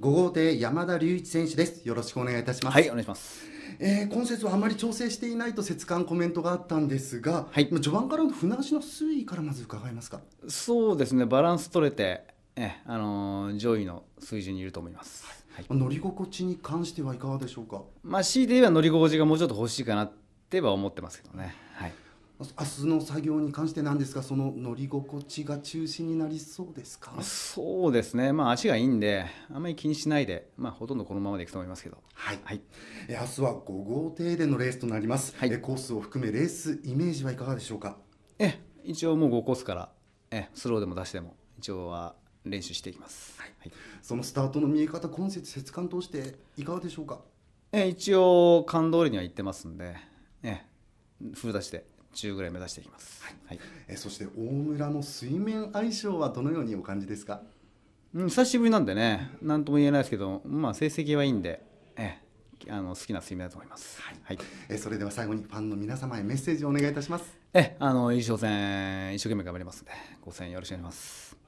5号艇山田隆一選手ですよろしくお願いいたしますはいお願いしますえー、今節はあまり調整していないと節感コメントがあったんですが、はい、序盤からの船足の推移からまず伺いますかそうですねバランス取れて、えあのー、上位の水準にいると思います、はい、はい、乗り心地に関してはいかがでしょうか、まあ、強い言えば乗り心地がもうちょっと欲しいかなっては思ってますけどね、はい明日の作業に関してなんですが、その乗り心地が中心になりそうですかそうですね、まあ、足がいいんで、あまり気にしないで、まあ、ほとんどこのままでいくと思いますけど、はい、はい、明日は5号艇でのレースとなります、はい、コースを含め、レースイメージはいかがでしょうかえ一応、もう5コースからえスローでも出しても、一応は練習していきます、はい、はい、そのスタートの見え方、今節、節感通して、いかがでしょうかえ一応、感動通りには行ってますんで、えフル出して。中ぐらい目指していきます、はいはいえそして大村の水面相性はどのようにお感じですか、うん、久しぶりなんでね何とも言えないですけど、まあ、成績はいいんで、えあの好きな水面だと思います、はいはい、えそれでは最後にファンの皆様へメッセージをお願いいたしますえあの優勝戦一生懸命頑張りますのでご声援よろしくお願いします